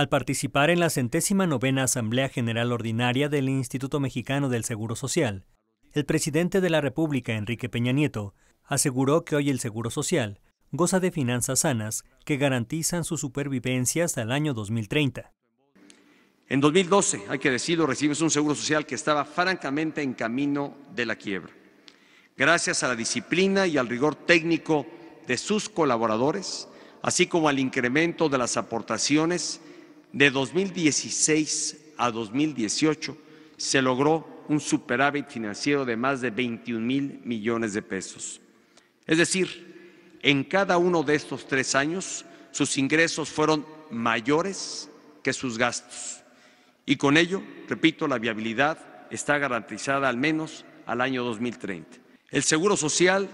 al participar en la centésima novena Asamblea General Ordinaria del Instituto Mexicano del Seguro Social. El presidente de la República, Enrique Peña Nieto, aseguró que hoy el Seguro Social goza de finanzas sanas que garantizan su supervivencia hasta el año 2030. En 2012, hay que decirlo, recibes un Seguro Social que estaba francamente en camino de la quiebra. Gracias a la disciplina y al rigor técnico de sus colaboradores, así como al incremento de las aportaciones de 2016 a 2018 se logró un superávit financiero de más de 21 mil millones de pesos. Es decir, en cada uno de estos tres años sus ingresos fueron mayores que sus gastos. Y con ello, repito, la viabilidad está garantizada al menos al año 2030. El Seguro Social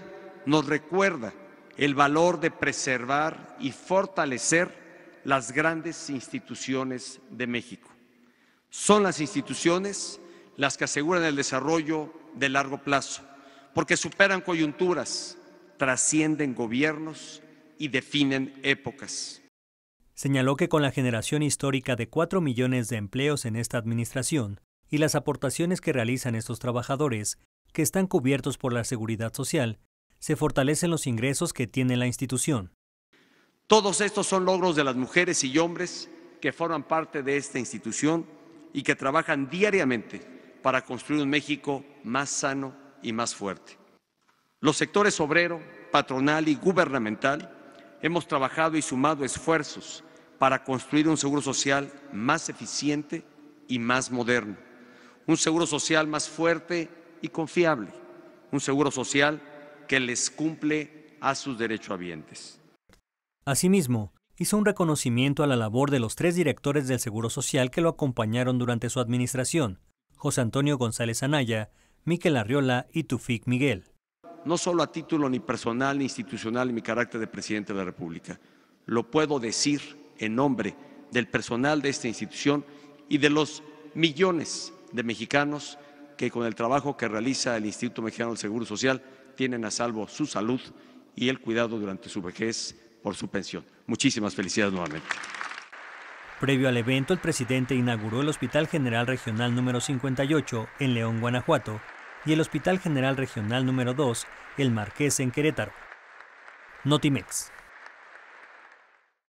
nos recuerda el valor de preservar y fortalecer las grandes instituciones de México. Son las instituciones las que aseguran el desarrollo de largo plazo, porque superan coyunturas, trascienden gobiernos y definen épocas. Señaló que con la generación histórica de 4 millones de empleos en esta administración y las aportaciones que realizan estos trabajadores, que están cubiertos por la seguridad social, se fortalecen los ingresos que tiene la institución. Todos estos son logros de las mujeres y hombres que forman parte de esta institución y que trabajan diariamente para construir un México más sano y más fuerte. Los sectores obrero, patronal y gubernamental hemos trabajado y sumado esfuerzos para construir un seguro social más eficiente y más moderno, un seguro social más fuerte y confiable, un seguro social que les cumple a sus derechohabientes. Asimismo, hizo un reconocimiento a la labor de los tres directores del Seguro Social que lo acompañaron durante su administración, José Antonio González Anaya, Miquel Arriola y Tufik Miguel. No solo a título ni personal ni institucional en mi carácter de presidente de la República, lo puedo decir en nombre del personal de esta institución y de los millones de mexicanos que con el trabajo que realiza el Instituto Mexicano del Seguro Social tienen a salvo su salud y el cuidado durante su vejez por su pensión. Muchísimas felicidades nuevamente. Previo al evento, el presidente inauguró el Hospital General Regional número 58 en León, Guanajuato, y el Hospital General Regional número 2, El Marqués, en Querétaro. Notimex.